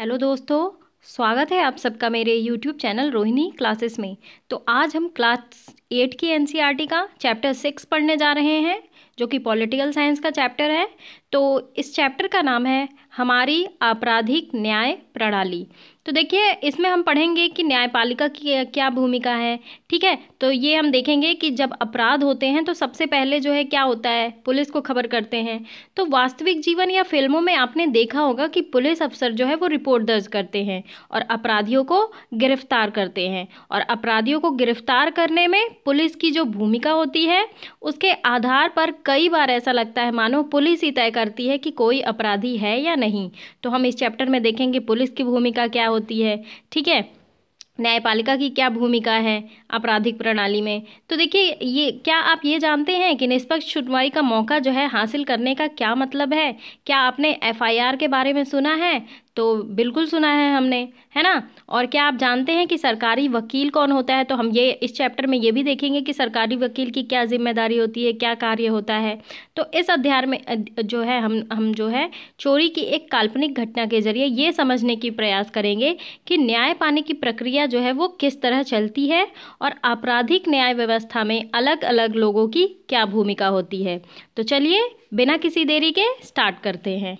hello दोस्तों स्वागत है आप सबका मेरे यूट्यूब चैनल रोहिणी क्लासेस में तो आज हम क्लास एट की एनसीईआरटी e का चैप्टर सिक्स पढ़ने जा रहे हैं जो कि पॉलिटिकल साइंस का चैप्टर है तो इस चैप्टर का नाम है हमारी आपराधिक न्याय प्रणाली तो देखिए इसमें हम पढ़ेंगे कि न्यायपालिका की क्या भूमिका है ठीक है तो ये हम देखेंगे कि जब अपराध होते हैं तो सबसे पहले जो है क्या होता है पुलिस को खबर करते हैं तो वास्तविक जीवन या फिल्मों में आपने देखा होगा कि पुलिस अफसर जो है वो रिपोर्ट दर्ज करते हैं और अपराधियों को गिरफ्तार करते हैं और अपराधियों को गिरफ्तार करने में पुलिस की जो भूमिका होती है उसके आधार पर कई बार ऐसा लगता है मानो पुलिस ही तय करती है कि कोई अपराधी है या नहीं तो हम इस चैप्टर में देखेंगे पुलिस की भूमिका क्या होती है ठीक है न्यायपालिका की क्या भूमिका है आपराधिक प्रणाली में तो देखिए ये क्या आप ये जानते हैं कि निष्पक्ष सुनवाई का मौका जो है हासिल करने का क्या मतलब है क्या आपने एफआईआर के बारे में सुना है तो बिल्कुल सुना है हमने है ना और क्या आप जानते हैं कि सरकारी वकील कौन होता है तो हम ये इस चैप्टर में ये भी देखेंगे कि सरकारी वकील की क्या जिम्मेदारी होती है क्या कार्य होता है तो इस अध्याय में जो है हम हम जो है चोरी की एक काल्पनिक घटना के जरिए ये समझने की प्रयास करेंगे कि न्याय पाने की प्रक्रिया जो है वो किस तरह चलती है और आपराधिक न्याय व्यवस्था में अलग अलग लोगों की क्या भूमिका होती है तो चलिए बिना किसी देरी के स्टार्ट करते हैं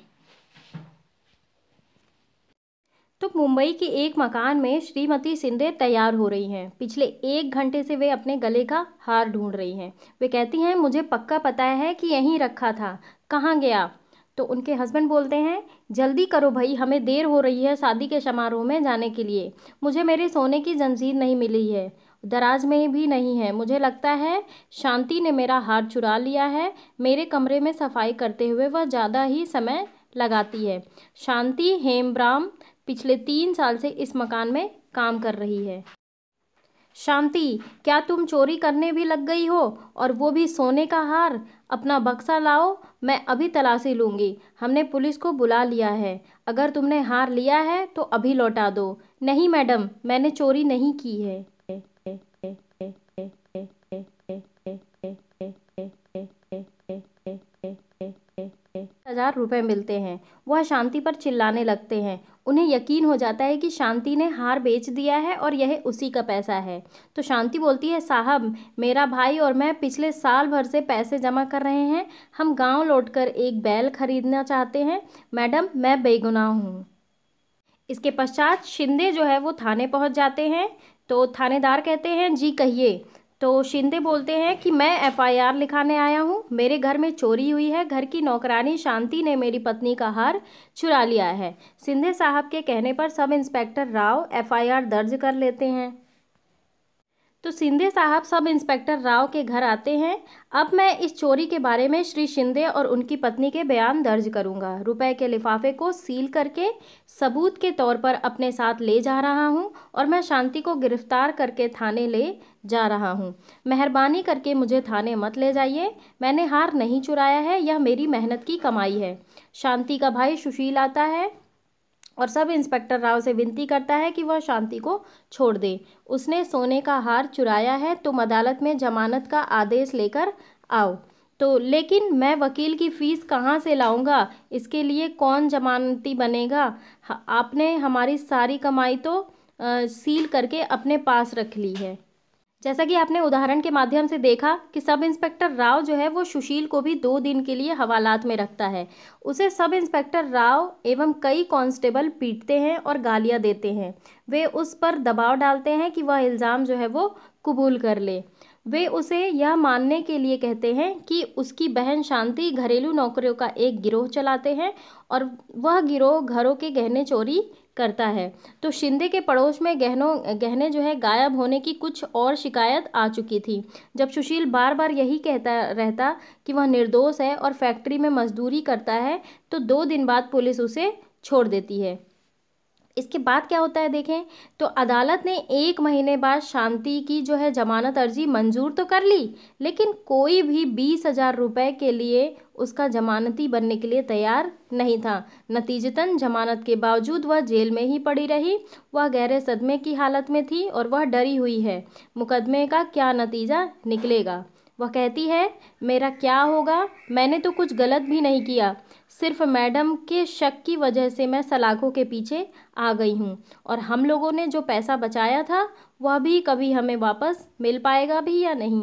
तो मुंबई के एक मकान में श्रीमती सिंधे तैयार हो रही हैं पिछले एक घंटे से वे अपने गले का हार ढूंढ रही हैं वे कहती हैं मुझे पक्का पता है कि यहीं रखा था कहाँ गया तो उनके हस्बैंड बोलते हैं जल्दी करो भाई हमें देर हो रही है शादी के समारोह में जाने के लिए मुझे मेरे सोने की जंजीर नहीं मिली है दराज में भी नहीं है मुझे लगता है शांति ने मेरा हार चुरा लिया है मेरे कमरे में सफाई करते हुए वह ज़्यादा ही समय लगाती है शांति हेमब्राम पिछले तीन साल से इस मकान में काम कर रही है शांति क्या तुम चोरी करने भी लग गई हो और वो भी सोने का हार अपना बक्सा लाओ मैं अभी तलाशी लूँगी हमने पुलिस को बुला लिया है अगर तुमने हार लिया है तो अभी लौटा दो नहीं मैडम मैंने चोरी नहीं की है हजार रुपये मिलते हैं वह शांति पर चिल्लाने लगते हैं उन्हें यकीन हो जाता है कि शांति ने हार बेच दिया है और यह उसी का पैसा है तो शांति बोलती है साहब मेरा भाई और मैं पिछले साल भर से पैसे जमा कर रहे हैं हम गांव लौटकर एक बैल खरीदना चाहते हैं मैडम मैं बेगुनाह हूँ इसके पश्चात शिंदे जो है वो थाने पहुँच जाते हैं तो थानेदार कहते हैं जी कहिए तो शिंदे बोलते हैं कि मैं एफआईआर लिखाने आया हूँ मेरे घर में चोरी हुई है घर की नौकरानी शांति ने मेरी पत्नी का हार चुरा लिया है शिंदे साहब के कहने पर सब इंस्पेक्टर राव एफआईआर दर्ज कर लेते हैं तो शिंदे साहब सब इंस्पेक्टर राव के घर आते हैं अब मैं इस चोरी के बारे में श्री शिंदे और उनकी पत्नी के बयान दर्ज करूंगा रुपए के लिफाफे को सील करके सबूत के तौर पर अपने साथ ले जा रहा हूं और मैं शांति को गिरफ्तार करके थाने ले जा रहा हूं मेहरबानी करके मुझे थाने मत ले जाइए मैंने हार नहीं चुराया है यह मेरी मेहनत की कमाई है शांति का भाई सुशील आता है और सब इंस्पेक्टर राव से विनती करता है कि वह शांति को छोड़ दे उसने सोने का हार चुराया है तुम अदालत में जमानत का आदेश लेकर आओ तो लेकिन मैं वकील की फ़ीस कहाँ से लाऊंगा इसके लिए कौन जमानती बनेगा आपने हमारी सारी कमाई तो आ, सील करके अपने पास रख ली है जैसा कि आपने उदाहरण के माध्यम से देखा कि सब इंस्पेक्टर राव जो है वो सुशील को भी दो दिन के लिए हवालात में रखता है उसे सब इंस्पेक्टर राव एवं कई कांस्टेबल पीटते हैं और गालियाँ देते हैं वे उस पर दबाव डालते हैं कि वह इल्ज़ाम जो है वो कबूल कर ले वे उसे यह मानने के लिए कहते हैं कि उसकी बहन शांति घरेलू नौकरियों का एक गिरोह चलाते हैं और वह गिरोह घरों के गहने चोरी करता है तो शिंदे के पड़ोस में गहनों गहने जो है गायब होने की कुछ और शिकायत आ चुकी थी जब सुशील बार बार यही कहता रहता कि वह निर्दोष है और फैक्ट्री में मजदूरी करता है तो दो दिन बाद पुलिस उसे छोड़ देती है इसके बाद क्या होता है देखें तो अदालत ने एक महीने बाद शांति की जो है जमानत अर्जी मंजूर तो कर ली लेकिन कोई भी बीस हज़ार रुपये के लिए उसका जमानती बनने के लिए तैयार नहीं था नतीजतन जमानत के बावजूद वह जेल में ही पड़ी रही वह गहरे सदमे की हालत में थी और वह डरी हुई है मुकदमे का क्या नतीजा निकलेगा वह कहती है मेरा क्या होगा मैंने तो कुछ गलत भी नहीं किया सिर्फ मैडम के शक की वजह से मैं सलाखों के पीछे आ गई हूँ और हम लोगों ने जो पैसा बचाया था वह भी कभी हमें वापस मिल पाएगा भी या नहीं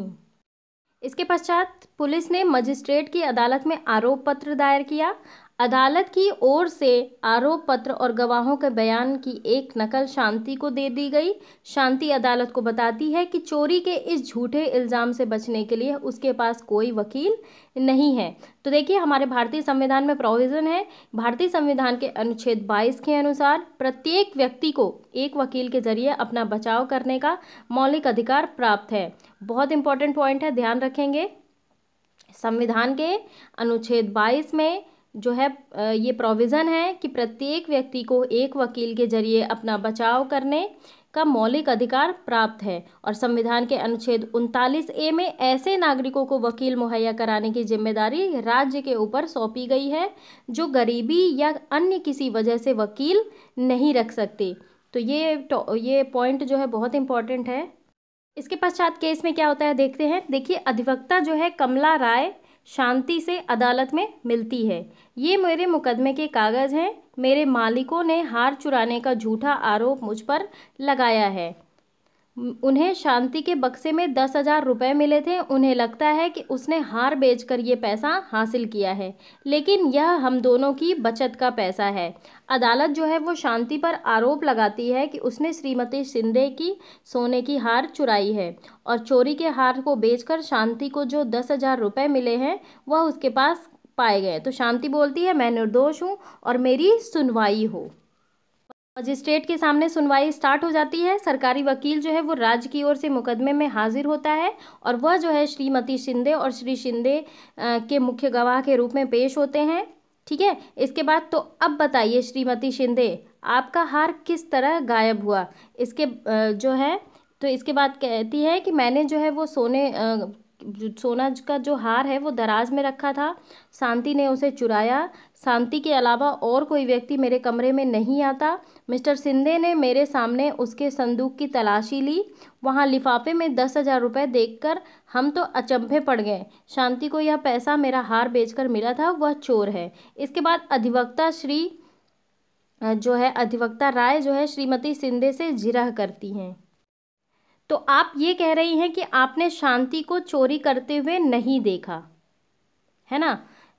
इसके पश्चात पुलिस ने मजिस्ट्रेट की अदालत में आरोप पत्र दायर किया अदालत की ओर से आरोप पत्र और गवाहों के बयान की एक नकल शांति को दे दी गई शांति अदालत को बताती है कि चोरी के इस झूठे इल्ज़ाम से बचने के लिए उसके पास कोई वकील नहीं है तो देखिए हमारे भारतीय संविधान में प्रोविज़न है भारतीय संविधान के अनुच्छेद 22 के अनुसार प्रत्येक व्यक्ति को एक वकील के जरिए अपना बचाव करने का मौलिक अधिकार प्राप्त है बहुत इंपॉर्टेंट पॉइंट है ध्यान रखेंगे संविधान के अनुच्छेद बाईस में जो है ये प्रोविज़न है कि प्रत्येक व्यक्ति को एक वकील के जरिए अपना बचाव करने का मौलिक अधिकार प्राप्त है और संविधान के अनुच्छेद उनतालीस ए में ऐसे नागरिकों को वकील मुहैया कराने की जिम्मेदारी राज्य के ऊपर सौंपी गई है जो गरीबी या अन्य किसी वजह से वकील नहीं रख सकते तो ये तो, ये पॉइंट जो है बहुत इंपॉर्टेंट है इसके पश्चात केस में क्या होता है देखते हैं देखिए अधिवक्ता जो है कमला राय शांति से अदालत में मिलती है ये मेरे मुकदमे के कागज़ हैं मेरे मालिकों ने हार चुराने का झूठा आरोप मुझ पर लगाया है उन्हें शांति के बक्से में दस हज़ार रुपये मिले थे उन्हें लगता है कि उसने हार बेचकर ये पैसा हासिल किया है लेकिन यह हम दोनों की बचत का पैसा है अदालत जो है वो शांति पर आरोप लगाती है कि उसने श्रीमती शिंदे की सोने की हार चुराई है और चोरी के हार को बेचकर शांति को जो दस हज़ार रुपये मिले हैं वह उसके पास पाए गए तो शांति बोलती है मैं निर्दोष हूँ और मेरी सुनवाई हो मजिस्ट्रेट के सामने सुनवाई स्टार्ट हो जाती है सरकारी वकील जो है वो राज्य की ओर से मुकदमे में हाजिर होता है और वह जो है श्रीमती शिंदे और श्री शिंदे के मुख्य गवाह के रूप में पेश होते हैं ठीक है इसके बाद तो अब बताइए श्रीमती शिंदे आपका हार किस तरह गायब हुआ इसके जो है तो इसके बाद कहती है कि मैंने जो है वो सोने सोना का जो हार है वो दराज में रखा था शांति ने उसे चुराया शांति के अलावा और कोई व्यक्ति मेरे कमरे में नहीं आता मिस्टर सिंधे ने मेरे सामने उसके संदूक की तलाशी ली वहाँ लिफाफे में दस हज़ार रुपये देख हम तो अचंभे पड़ गए शांति को यह पैसा मेरा हार बेचकर मिला था वह चोर है इसके बाद अधिवक्ता श्री जो है अधिवक्ता राय जो है श्रीमती सिंधे से जिरह करती हैं तो आप ये कह रही हैं कि आपने शांति को चोरी करते हुए नहीं देखा है ना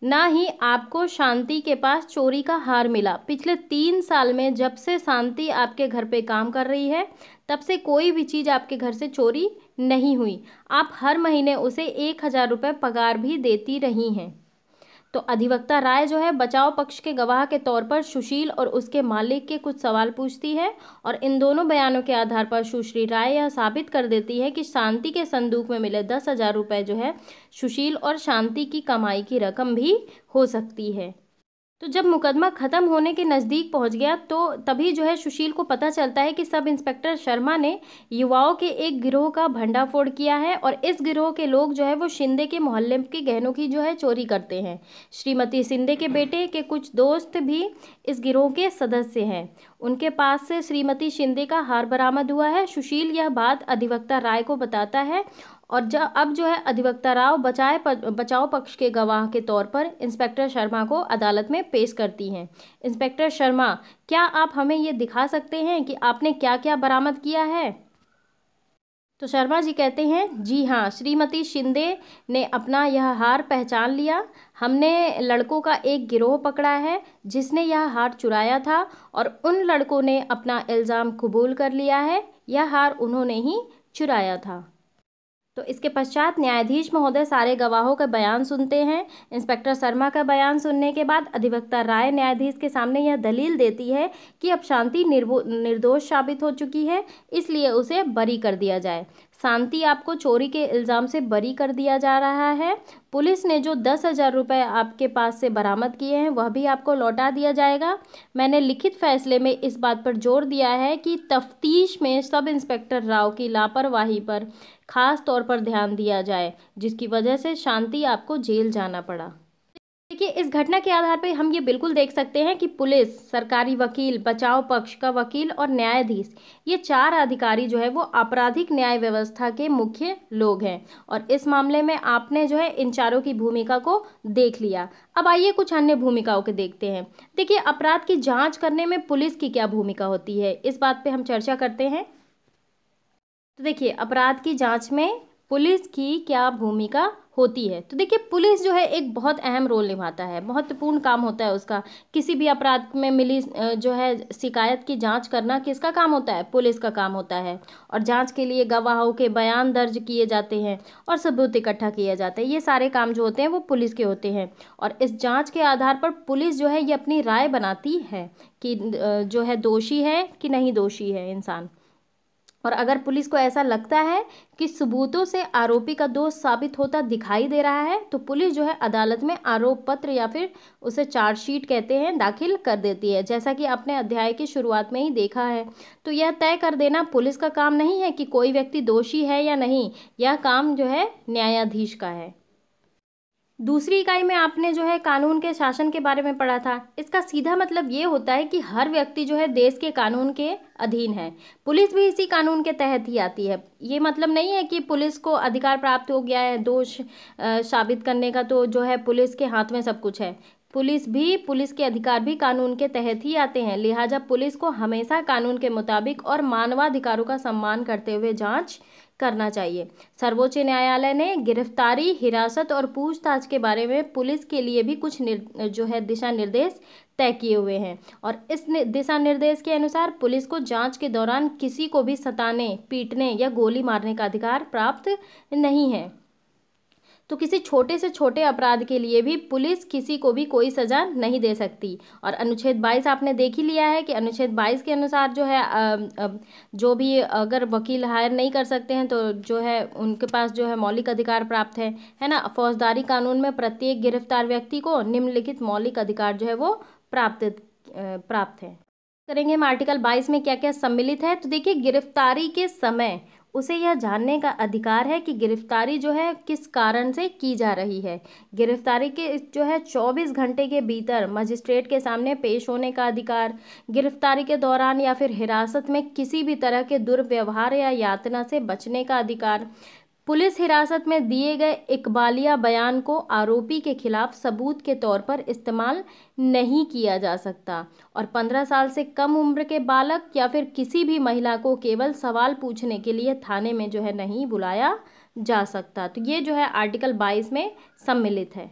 ना ही आपको शांति के पास चोरी का हार मिला पिछले तीन साल में जब से शांति आपके घर पे काम कर रही है तब से कोई भी चीज़ आपके घर से चोरी नहीं हुई आप हर महीने उसे एक हज़ार रुपये पगार भी देती रही हैं तो अधिवक्ता राय जो है बचाव पक्ष के गवाह के तौर पर सुशील और उसके मालिक के कुछ सवाल पूछती है और इन दोनों बयानों के आधार पर सुश्री राय यह साबित कर देती है कि शांति के संदूक में मिले दस हज़ार रुपये जो है सुशील और शांति की कमाई की रकम भी हो सकती है तो जब मुकदमा ख़त्म होने के नज़दीक पहुंच गया तो तभी जो है सुशील को पता चलता है कि सब इंस्पेक्टर शर्मा ने युवाओं के एक गिरोह का भंडाफोड़ किया है और इस गिरोह के लोग जो है वो शिंदे के मोहल्ले के गहनों की जो है चोरी करते हैं श्रीमती शिंदे के बेटे के कुछ दोस्त भी इस गिरोह के सदस्य हैं उनके पास से श्रीमती शिंदे का हार बरामद हुआ है सुशील यह बात अधिवक्ता राय को बताता है और जब अब जो है अधिवक्ता राव बचाए बचाओ बचाव पक्ष के गवाह के तौर पर इंस्पेक्टर शर्मा को अदालत में पेश करती हैं इंस्पेक्टर शर्मा क्या आप हमें ये दिखा सकते हैं कि आपने क्या क्या बरामद किया है तो शर्मा जी कहते हैं जी हाँ श्रीमती शिंदे ने अपना यह हार पहचान लिया हमने लड़कों का एक गिरोह पकड़ा है जिसने यह हार चुराया था और उन लड़कों ने अपना इल्ज़ाम कबूल कर लिया है यह हार उन्होंने ही चुराया था तो इसके पश्चात न्यायाधीश महोदय सारे गवाहों का बयान सुनते हैं इंस्पेक्टर शर्मा का बयान सुनने के बाद अधिवक्ता राय न्यायाधीश के सामने यह दलील देती है कि अब शांति निर्दोष साबित हो चुकी है इसलिए उसे बरी कर दिया जाए शांति आपको चोरी के इल्ज़ाम से बरी कर दिया जा रहा है पुलिस ने जो दस हज़ार रुपये आपके पास से बरामद किए हैं वह भी आपको लौटा दिया जाएगा मैंने लिखित फैसले में इस बात पर जोर दिया है कि तफ्तीश में सब इंस्पेक्टर राव की लापरवाही पर खास तौर पर ध्यान दिया जाए जिसकी वजह से शांति आपको जेल जाना पड़ा देखिए इस घटना के आधार पर हम ये बिल्कुल देख सकते हैं कि पुलिस सरकारी वकील बचाव पक्ष का वकील और न्यायाधीश ये चार अधिकारी जो है वो आपराधिक न्याय व्यवस्था के मुख्य लोग हैं और इस मामले में आपने जो है इन चारों की भूमिका को देख लिया अब आइए कुछ अन्य भूमिकाओं के देखते हैं देखिए अपराध की जाँच करने में पुलिस की क्या भूमिका होती है इस बात पर हम चर्चा करते हैं तो देखिए अपराध की जाँच में पुलिस की क्या भूमिका होती है तो देखिए पुलिस जो है एक बहुत अहम रोल निभाता है महत्वपूर्ण काम होता है उसका किसी भी अपराध में मिली जो है शिकायत की जांच करना किसका काम होता है पुलिस का काम होता है और जांच के लिए गवाहों के बयान दर्ज किए जाते हैं और सबूत इकट्ठा किया जाता है ये सारे काम जो होते हैं वो पुलिस के होते हैं और इस जाँच के आधार पर पुलिस जो है ये अपनी राय बनाती है कि जो है दोषी है कि नहीं दोषी है इंसान और अगर पुलिस को ऐसा लगता है कि सबूतों से आरोपी का दोष साबित होता दिखाई दे रहा है तो पुलिस जो है अदालत में आरोप पत्र या फिर उसे चार्जशीट कहते हैं दाखिल कर देती है जैसा कि आपने अध्याय की शुरुआत में ही देखा है तो यह तय कर देना पुलिस का काम नहीं है कि कोई व्यक्ति दोषी है या नहीं यह काम जो है न्यायाधीश का है दूसरी इकाई में आपने जो है कानून के शासन के बारे में पढ़ा था इसका सीधा मतलब ये होता है कि हर व्यक्ति जो है देश के कानून के अधीन है पुलिस भी इसी कानून के तहत ही आती है ये मतलब नहीं है कि पुलिस को अधिकार प्राप्त हो गया है दोष साबित करने का तो जो है पुलिस के हाथ में सब कुछ है पुलिस भी पुलिस के अधिकार भी कानून के तहत ही आते हैं लिहाजा पुलिस को हमेशा कानून के मुताबिक और मानवाधिकारों का सम्मान करते हुए जाँच करना चाहिए सर्वोच्च न्यायालय ने गिरफ्तारी हिरासत और पूछताछ के बारे में पुलिस के लिए भी कुछ जो है दिशा निर्देश तय किए हुए हैं और इस दिशा निर्देश के अनुसार पुलिस को जांच के दौरान किसी को भी सताने पीटने या गोली मारने का अधिकार प्राप्त नहीं है तो किसी छोटे से छोटे अपराध के लिए भी पुलिस किसी को भी कोई सज़ा नहीं दे सकती और अनुच्छेद बाईस आपने देख ही लिया है कि अनुच्छेद बाईस के अनुसार जो है जो भी अगर वकील हायर नहीं कर सकते हैं तो जो है उनके पास जो है मौलिक अधिकार प्राप्त है है ना फौजदारी कानून में प्रत्येक गिरफ्तार व्यक्ति को निम्नलिखित मौलिक अधिकार जो है वो प्राप्त प्राप्त है करेंगे हम आर्टिकल 22 में क्या क्या सम्मिलित है तो देखिए गिरफ्तारी के समय उसे यह जानने का अधिकार है कि गिरफ्तारी जो है किस कारण से की जा रही है गिरफ्तारी के जो है 24 घंटे के भीतर मजिस्ट्रेट के सामने पेश होने का अधिकार गिरफ्तारी के दौरान या फिर हिरासत में किसी भी तरह के दुर्व्यवहार या यातना से बचने का अधिकार पुलिस हिरासत में दिए गए इकबालिया बयान को आरोपी के खिलाफ सबूत के तौर पर इस्तेमाल नहीं किया जा सकता और 15 साल से कम उम्र के बालक या फिर किसी भी महिला को केवल सवाल पूछने के लिए थाने में जो है नहीं बुलाया जा सकता तो ये जो है आर्टिकल 22 में सम्मिलित है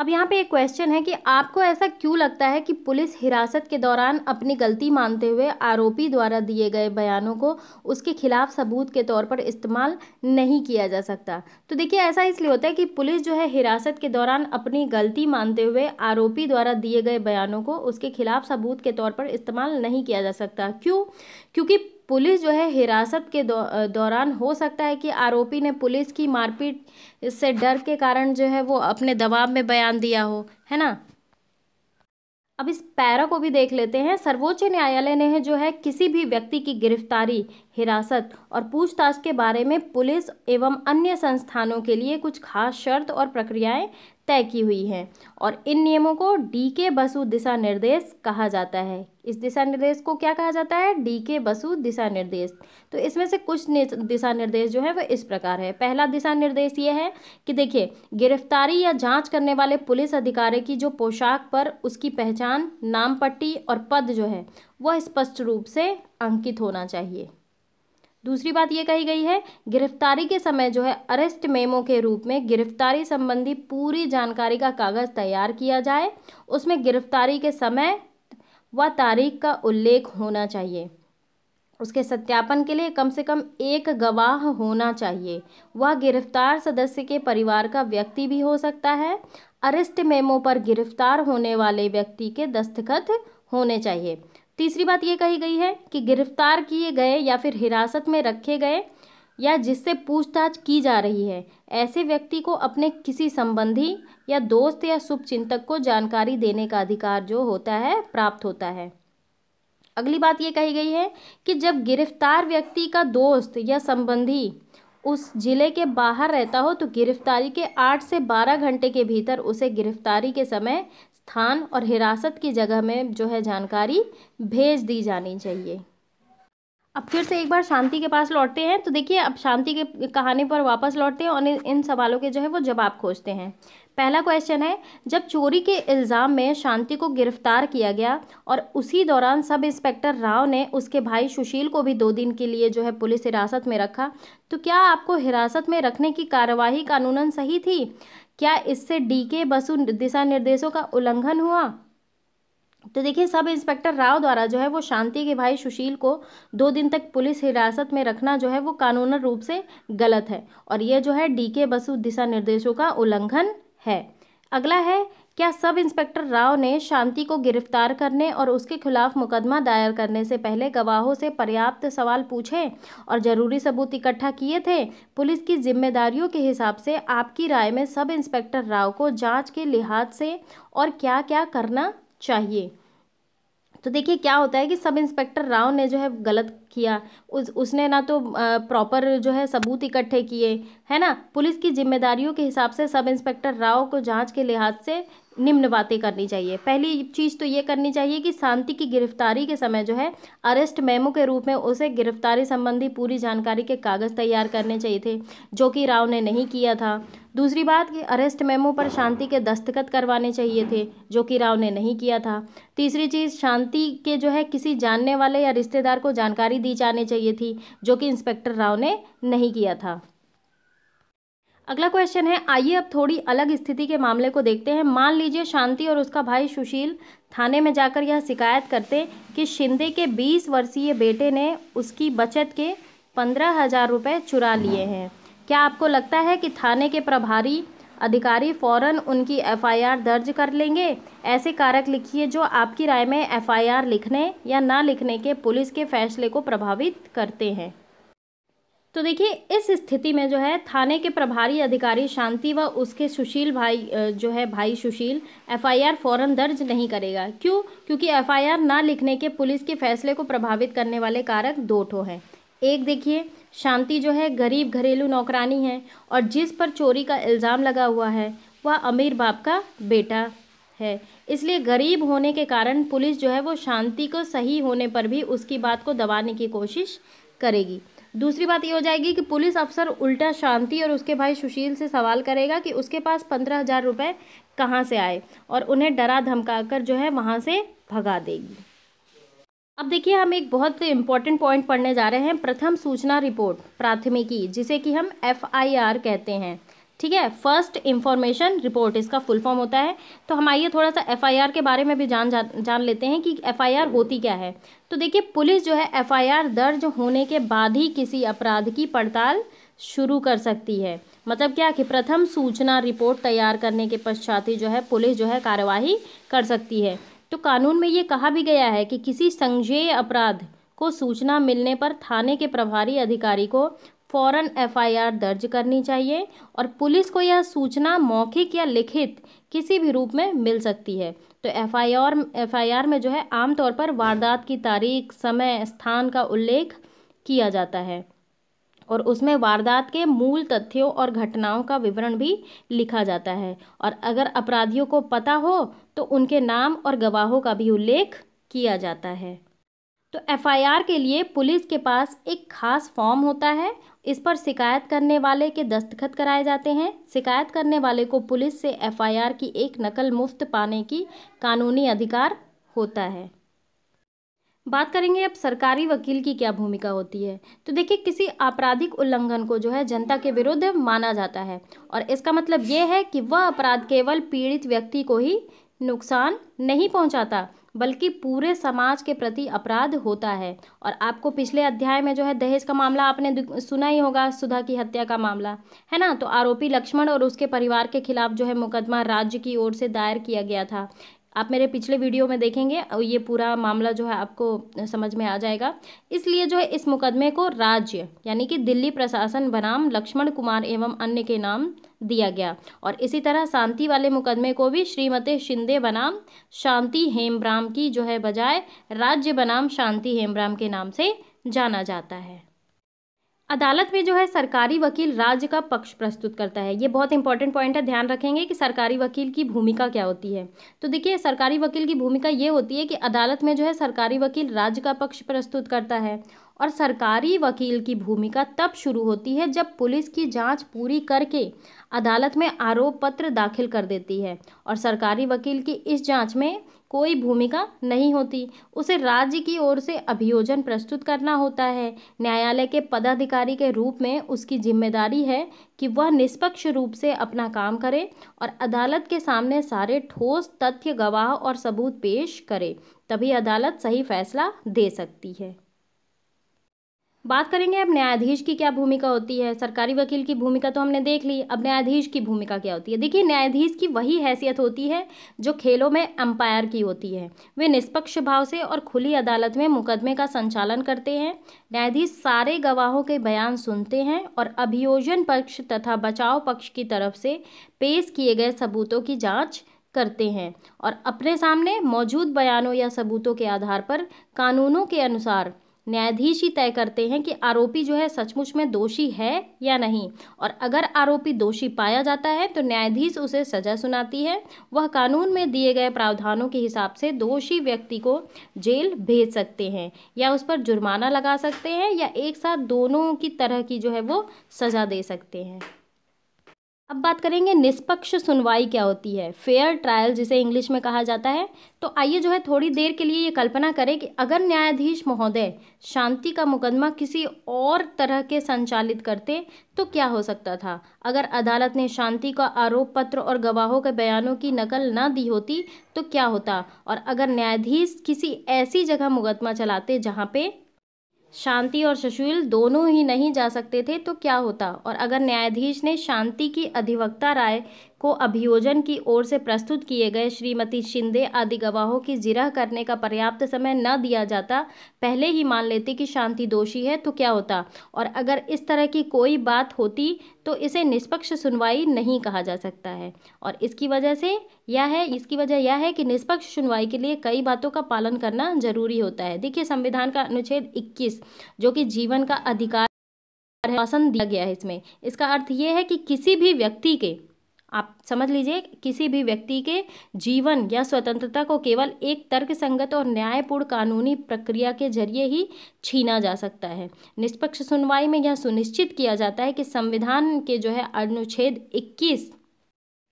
अब यहाँ पे एक क्वेश्चन है कि आपको ऐसा क्यों लगता है कि पुलिस हिरासत के दौरान अपनी गलती मानते हुए आरोपी द्वारा दिए गए बयानों को उसके खिलाफ सबूत के तौर पर इस्तेमाल नहीं किया जा सकता तो देखिए ऐसा इसलिए होता है कि पुलिस जो है हिरासत के दौरान अपनी गलती मानते हुए आरोपी द्वारा दिए गए बयानों को उसके खिलाफ सबूत के तौर पर इस्तेमाल नहीं किया जा सकता क्यों क्योंकि पुलिस जो है हिरासत के दौ, दौरान हो सकता है कि आरोपी ने पुलिस की मारपीट से डर के कारण जो है वो अपने दबाव में बयान दिया हो है ना अब इस पैरा को भी देख लेते हैं सर्वोच्च न्यायालय ने है जो है किसी भी व्यक्ति की गिरफ्तारी हिरासत और पूछताछ के बारे में पुलिस एवं अन्य संस्थानों के लिए कुछ खास शर्त और प्रक्रियाएं तय की हुई हैं और इन नियमों को डी के बसु दिशा निर्देश कहा जाता है इस दिशा निर्देश को क्या कहा जाता है डी के बसु दिशा निर्देश तो इसमें से कुछ दिशा निर्देश जो है वो इस प्रकार है पहला दिशा निर्देश ये है कि देखिए गिरफ्तारी या जांच करने वाले पुलिस अधिकारी की जो पोशाक पर उसकी पहचान नाम पट्टी और पद जो है वह स्पष्ट रूप से अंकित होना चाहिए दूसरी बात ये कही गई है गिरफ्तारी के समय जो है अरेस्ट मेमो के रूप में गिरफ्तारी संबंधी पूरी जानकारी का कागज़ तैयार किया जाए उसमें गिरफ्तारी के समय व तारीख का उल्लेख होना चाहिए उसके सत्यापन के लिए कम से कम एक गवाह होना चाहिए वह गिरफ्तार सदस्य के परिवार का व्यक्ति भी हो सकता है अरेस्ट मेमो पर गिरफ्तार होने वाले व्यक्ति के दस्तखत होने चाहिए तीसरी बात ये कही गई है कि गिरफ्तार किए गए या फिर हिरासत में रखे गए या जिससे पूछताछ की जा रही है ऐसे व्यक्ति को अपने किसी संबंधी या दोस्त या शुभचिंतक को जानकारी देने का अधिकार जो होता है प्राप्त होता है अगली बात ये कही गई है कि जब गिरफ्तार व्यक्ति का दोस्त या संबंधी उस जिले के बाहर रहता हो तो गिरफ्तारी के आठ से बारह घंटे के भीतर उसे गिरफ्तारी के समय स्थान और हिरासत की जगह में जो है जानकारी भेज दी जानी चाहिए अब फिर से एक बार शांति के पास लौटते हैं तो देखिए अब शांति के कहानी पर वापस लौटते हैं और इन सवालों के जो है वो जवाब खोजते हैं पहला क्वेश्चन है जब चोरी के इल्ज़ाम में शांति को गिरफ्तार किया गया और उसी दौरान सब इंस्पेक्टर राव ने उसके भाई सुशील को भी दो दिन के लिए जो है पुलिस हिरासत में रखा तो क्या आपको हिरासत में रखने की कार्यवाही कानूनन सही थी क्या इससे डी के बसु दिशा निर्देशों का उल्लंघन हुआ तो देखिए सब इंस्पेक्टर राव द्वारा जो है वो शांति के भाई सुशील को दो दिन तक पुलिस हिरासत में रखना जो है वो कानून रूप से गलत है और यह जो है डी के बसु दिशा निर्देशों का उल्लंघन है अगला है क्या सब इंस्पेक्टर राव ने शांति को गिरफ्तार करने और उसके खिलाफ मुकदमा दायर करने से पहले गवाहों से पर्याप्त सवाल पूछे और जरूरी सबूत इकट्ठा किए थे पुलिस की जिम्मेदारियों के हिसाब से आपकी राय में सब इंस्पेक्टर राव को जांच के लिहाज से और क्या क्या करना चाहिए तो देखिए क्या होता है कि सब इंस्पेक्टर राव ने जो है गलत किया उस उसने ना तो प्रॉपर जो है सबूत इकट्ठे किए है ना पुलिस की जिम्मेदारियों के हिसाब से सब इंस्पेक्टर राव को जांच के लिहाज से निम्न बातें करनी चाहिए पहली चीज़ तो ये करनी चाहिए कि शांति की गिरफ्तारी के समय जो है अरेस्ट मेमो के रूप में उसे गिरफ्तारी संबंधी पूरी जानकारी के कागज़ तैयार करने चाहिए थे जो कि राव ने नहीं किया था दूसरी बात कि अरेस्ट मेमो पर शांति के दस्तखत करवाने चाहिए थे जो कि राव ने नहीं किया था तीसरी चीज़ शांति के जो है किसी जानने वाले या रिश्तेदार को जानकारी जानकारी दी जानी चाहिए थी जो कि इंस्पेक्टर राव ने नहीं किया था अगला क्वेश्चन है आइए अब थोड़ी अलग स्थिति के मामले को देखते हैं मान लीजिए शांति और उसका भाई सुशील थाने में जाकर यह शिकायत करते कि शिंदे के बीस वर्षीय बेटे ने उसकी बचत के पंद्रह हज़ार रुपये चुरा लिए हैं क्या आपको लगता है कि थाने के प्रभारी अधिकारी फ़ौरन उनकी एफआईआर दर्ज कर लेंगे ऐसे कारक लिखिए जो आपकी राय में एफआईआर लिखने या ना लिखने के पुलिस के फैसले को प्रभावित करते हैं तो देखिए इस स्थिति में जो है थाने के प्रभारी अधिकारी शांति व उसके सुशील भाई जो है भाई सुशील एफआईआर फौरन दर्ज नहीं करेगा क्यों क्योंकि एफआईआर ना लिखने के पुलिस के फैसले को प्रभावित करने वाले कारक दो ठो हैं एक देखिए शांति जो है गरीब घरेलू नौकरानी है और जिस पर चोरी का इल्ज़ाम लगा हुआ है वह अमीर बाप का बेटा है इसलिए गरीब होने के कारण पुलिस जो है वो शांति को सही होने पर भी उसकी बात को दबाने की कोशिश करेगी दूसरी बात ये हो जाएगी कि पुलिस अफसर उल्टा शांति और उसके भाई सुशील से सवाल करेगा कि उसके पास पंद्रह हज़ार रुपये कहाँ से आए और उन्हें डरा धमका कर जो है वहाँ से भगा देगी अब देखिए हम एक बहुत इम्पॉर्टेंट पॉइंट पढ़ने जा रहे हैं प्रथम सूचना रिपोर्ट प्राथमिकी जिसे कि हम एफआईआर कहते हैं ठीक है फर्स्ट इंफॉर्मेशन रिपोर्ट इसका फुल फॉर्म होता है तो हम आइए थोड़ा सा एफआईआर के बारे में भी जान जा, जान लेते हैं कि एफआईआर होती क्या है तो देखिए पुलिस जो है आर दर्ज होने के बाद ही किसी अपराध की पड़ताल शुरू कर सकती है मतलब क्या कि प्रथम सूचना रिपोर्ट तैयार करने के पश्चात ही जो है पुलिस जो है कार्यवाही कर सकती है तो कानून में ये कहा भी गया है कि किसी संज्ञेय अपराध को सूचना मिलने पर थाने के प्रभारी अधिकारी को फ़ौरन एफआईआर दर्ज करनी चाहिए और पुलिस को यह सूचना मौखिक या लिखित किसी भी रूप में मिल सकती है तो एफआईआर एफआईआर में जो है आमतौर पर वारदात की तारीख समय स्थान का उल्लेख किया जाता है और उसमें वारदात के मूल तथ्यों और घटनाओं का विवरण भी लिखा जाता है और अगर अपराधियों को पता हो तो उनके नाम और गवाहों का भी उल्लेख किया जाता है तो एफआईआर के लिए पुलिस के पास एक खास फॉर्म होता है इस पर शिकायत करने वाले के दस्तखत कराए जाते हैं शिकायत करने वाले को पुलिस से एफआईआर की एक नकल मुफ्त पाने की कानूनी अधिकार होता है बात करेंगे अब सरकारी वकील की क्या भूमिका होती है तो देखिए किसी आपराधिक उल्लंघन को जो है जनता के विरुद्ध माना जाता है और इसका मतलब ये है कि वह अपराध केवल पीड़ित व्यक्ति को ही नुकसान नहीं पहुंचाता बल्कि पूरे समाज के प्रति अपराध होता है और आपको पिछले अध्याय में जो है दहेज का मामला आपने सुना ही होगा सुधा की हत्या का मामला है ना तो आरोपी लक्ष्मण और उसके परिवार के खिलाफ जो है मुकदमा राज्य की ओर से दायर किया गया था आप मेरे पिछले वीडियो में देखेंगे और ये पूरा मामला जो है आपको समझ में आ जाएगा इसलिए जो है इस मुकदमे को राज्य यानी कि दिल्ली प्रशासन बनाम लक्ष्मण कुमार एवं अन्य के नाम दिया गया और इसी तरह शांति वाले मुकदमे को भी श्रीमती शिंदे बनाम शांति हेमब्राम की जो है बजाय राज्य बनाम शांति हेमब्राम के नाम से जाना जाता है अदालत में जो है सरकारी वकील राज्य का पक्ष प्रस्तुत करता है ये बहुत इंपॉर्टेंट पॉइंट है ध्यान रखेंगे कि सरकारी वकील की भूमिका क्या होती है तो देखिए सरकारी वकील की भूमिका ये होती है कि अदालत में जो है सरकारी वकील राज्य का पक्ष प्रस्तुत करता है और सरकारी वकील की भूमिका तब शुरू होती है जब पुलिस की जांच पूरी करके अदालत में आरोप पत्र दाखिल कर देती है और सरकारी वकील की इस जांच में कोई भूमिका नहीं होती उसे राज्य की ओर से अभियोजन प्रस्तुत करना होता है न्यायालय के पदाधिकारी के रूप में उसकी जिम्मेदारी है कि वह निष्पक्ष रूप से अपना काम करे और अदालत के सामने सारे ठोस तथ्य गवाह और सबूत पेश करे तभी अदालत सही फैसला दे सकती है बात करेंगे अब न्यायाधीश की क्या भूमिका होती है सरकारी वकील की भूमिका तो हमने देख ली अब न्यायाधीश की भूमिका क्या होती है देखिए न्यायाधीश की वही हैसियत होती है जो खेलों में अंपायर की होती है वे निष्पक्ष भाव से और खुली अदालत में मुकदमे का संचालन करते हैं न्यायाधीश सारे गवाहों के बयान सुनते हैं और अभियोजन पक्ष तथा बचाव पक्ष की तरफ से पेश किए गए सबूतों की जाँच करते हैं और अपने सामने मौजूद बयानों या सबूतों के आधार पर कानूनों के अनुसार न्यायाधीश ही तय करते हैं कि आरोपी जो है सचमुच में दोषी है या नहीं और अगर आरोपी दोषी पाया जाता है तो न्यायाधीश उसे सजा सुनाती है वह कानून में दिए गए प्रावधानों के हिसाब से दोषी व्यक्ति को जेल भेज सकते हैं या उस पर जुर्माना लगा सकते हैं या एक साथ दोनों की तरह की जो है वो सज़ा दे सकते हैं अब बात करेंगे निष्पक्ष सुनवाई क्या होती है फेयर ट्रायल जिसे इंग्लिश में कहा जाता है तो आइए जो है थोड़ी देर के लिए ये कल्पना करें कि अगर न्यायाधीश महोदय शांति का मुकदमा किसी और तरह के संचालित करते तो क्या हो सकता था अगर अदालत ने शांति का आरोप पत्र और गवाहों के बयानों की नकल न दी होती तो क्या होता और अगर न्यायाधीश किसी ऐसी जगह मुकदमा चलाते जहाँ पे शांति और सुशील दोनों ही नहीं जा सकते थे तो क्या होता और अगर न्यायाधीश ने शांति की अधिवक्ता राय को अभियोजन की ओर से प्रस्तुत किए गए श्रीमती शिंदे आदि गवाहों की जिरह करने का पर्याप्त समय न दिया जाता पहले ही मान लेते कि शांति दोषी है तो क्या होता और अगर इस तरह की कोई बात होती तो इसे निष्पक्ष सुनवाई नहीं कहा जा सकता है और इसकी वजह से यह है इसकी वजह यह है कि निष्पक्ष सुनवाई के लिए कई बातों का पालन करना जरूरी होता है देखिए संविधान का अनुच्छेद इक्कीस जो कि जीवन का अधिकार दिया गया है इसमें इसका अर्थ ये है कि किसी भी व्यक्ति के आप समझ लीजिए किसी भी व्यक्ति के जीवन या स्वतंत्रता को केवल एक तर्कसंगत और न्यायपूर्ण कानूनी प्रक्रिया के जरिए ही छीना जा सकता है निष्पक्ष सुनवाई में यह सुनिश्चित किया जाता है कि संविधान के जो है अनुच्छेद इक्कीस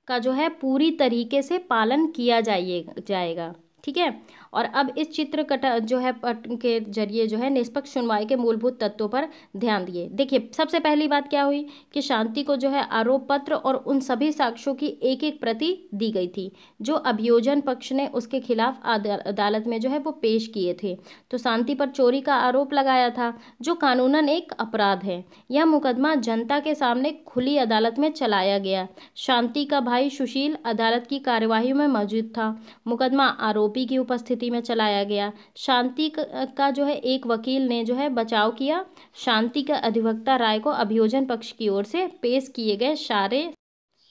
का जो है पूरी तरीके से पालन किया जाइए जाएगा ठीक है और अब इस चित्रकट जो है पट के जरिए जो है निष्पक्ष सुनवाई के मूलभूत तत्वों पर ध्यान दिए देखिए सबसे पहली बात क्या हुई कि शांति को जो है आरोप पत्र और उन सभी साक्ष्यों की एक एक प्रति दी गई थी जो अभियोजन पक्ष ने उसके खिलाफ अदालत में जो है वो पेश किए थे तो शांति पर चोरी का आरोप लगाया था जो कानूनन एक अपराध है यह मुकदमा जनता के सामने खुली अदालत में चलाया गया शांति का भाई सुशील अदालत की कार्यवाही में मौजूद था मुकदमा आरोपी की उपस्थिति स्थिति में चलाया गया शांति का जो है एक वकील ने जो है बचाव किया शांति का अधिवक्ता राय को अभियोजन पक्ष की ओर से पेश किए गए सारे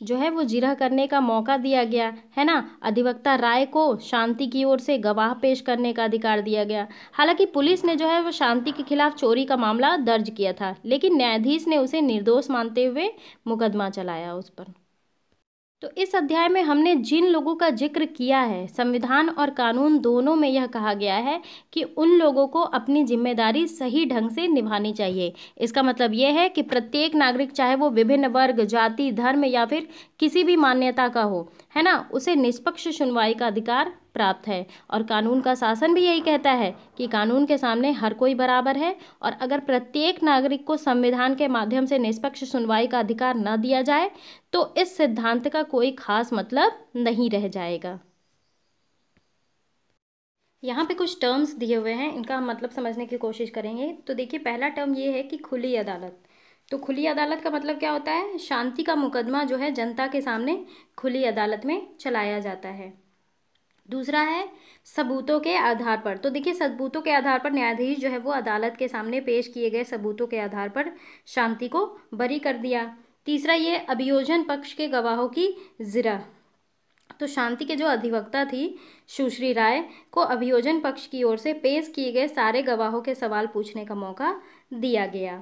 जो है वो जिरह करने का मौका दिया गया है ना अधिवक्ता राय को शांति की ओर से गवाह पेश करने का अधिकार दिया गया हालांकि पुलिस ने जो है वो शांति के खिलाफ चोरी का मामला दर्ज किया था लेकिन न्यायाधीश ने उसे निर्दोष मानते हुए मुकदमा चलाया उस पर तो इस अध्याय में हमने जिन लोगों का जिक्र किया है संविधान और कानून दोनों में यह कहा गया है कि उन लोगों को अपनी जिम्मेदारी सही ढंग से निभानी चाहिए इसका मतलब यह है कि प्रत्येक नागरिक चाहे वो विभिन्न वर्ग जाति धर्म या फिर किसी भी मान्यता का हो है ना उसे निष्पक्ष सुनवाई का अधिकार प्राप्त है और कानून का शासन भी यही कहता है कि कानून के सामने हर कोई बराबर है और अगर प्रत्येक नागरिक को संविधान के माध्यम से निष्पक्ष सुनवाई का अधिकार न दिया जाए तो इस सिद्धांत का कोई खास मतलब नहीं रह जाएगा यहाँ पे कुछ टर्म्स दिए हुए हैं इनका हम मतलब समझने की कोशिश करेंगे तो देखिए पहला टर्म ये है कि खुली अदालत तो खुली अदालत का मतलब क्या होता है शांति का मुकदमा जो है जनता के सामने खुली अदालत में चलाया जाता है दूसरा है सबूतों के आधार पर तो देखिए सबूतों के आधार पर न्यायाधीश जो है वो अदालत के सामने पेश किए गए सबूतों के आधार पर शांति को बरी कर दिया तीसरा ये अभियोजन पक्ष के गवाहों की जिरा तो शांति के जो अधिवक्ता थी सुश्री राय को अभियोजन पक्ष की ओर से पेश किए गए सारे गवाहों के सवाल पूछने का मौका दिया गया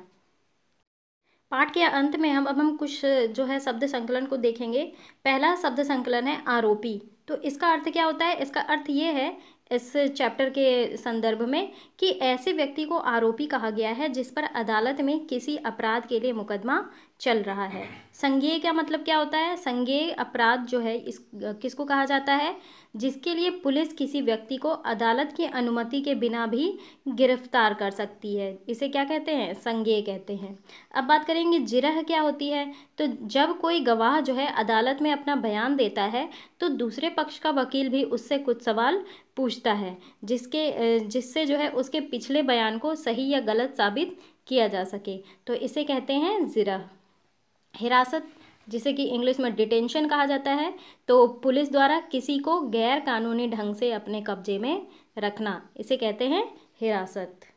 पाठ के अंत में हम अब हम कुछ जो है शब्द संकलन को देखेंगे पहला शब्द संकलन है आरोपी तो इसका अर्थ क्या होता है इसका अर्थ ये है इस चैप्टर के संदर्भ में कि ऐसे व्यक्ति को आरोपी कहा गया है जिस पर अदालत में किसी अपराध के लिए मुकदमा चल रहा है संज्ञेय का मतलब क्या होता है संज्ञेय अपराध जो है इस किसको कहा जाता है जिसके लिए पुलिस किसी व्यक्ति को अदालत की अनुमति के बिना भी गिरफ्तार कर सकती है इसे क्या कहते हैं संज्ञेय कहते हैं अब बात करेंगे जिरह क्या होती है तो जब कोई गवाह जो है अदालत में अपना बयान देता है तो दूसरे पक्ष का वकील भी उससे कुछ सवाल पूछता है जिसके जिससे जो है उसके पिछले बयान को सही या गलत साबित किया जा सके तो इसे कहते हैं ज़िरा हिरासत जिसे कि इंग्लिश में डिटेंशन कहा जाता है तो पुलिस द्वारा किसी को गैर कानूनी ढंग से अपने कब्जे में रखना इसे कहते हैं हिरासत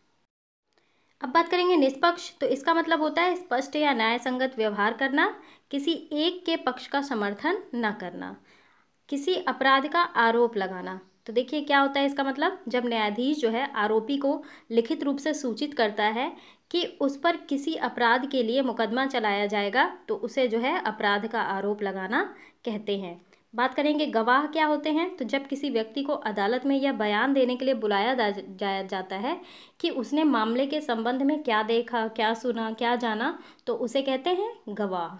अब बात करेंगे निष्पक्ष तो इसका मतलब होता है स्पष्ट या न्याय संगत व्यवहार करना किसी एक के पक्ष का समर्थन न करना किसी अपराध का आरोप लगाना तो देखिए क्या होता है इसका मतलब जब न्यायाधीश जो है आरोपी को लिखित रूप से सूचित करता है कि उस पर किसी अपराध के लिए मुकदमा चलाया जाएगा तो उसे जो है अपराध का आरोप लगाना कहते हैं बात करेंगे गवाह क्या होते हैं तो जब किसी व्यक्ति को अदालत में यह बयान देने के लिए बुलाया जाया जाता है कि उसने मामले के संबंध में क्या देखा क्या सुना क्या जाना तो उसे कहते हैं गवाह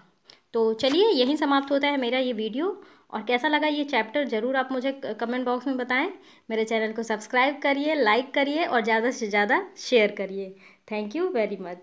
तो चलिए यहीं समाप्त होता है मेरा ये वीडियो और कैसा लगा ये चैप्टर ज़रूर आप मुझे कमेंट बॉक्स में बताएं मेरे चैनल को सब्सक्राइब करिए लाइक करिए और ज़्यादा से ज़्यादा शेयर करिए थैंक यू वेरी मच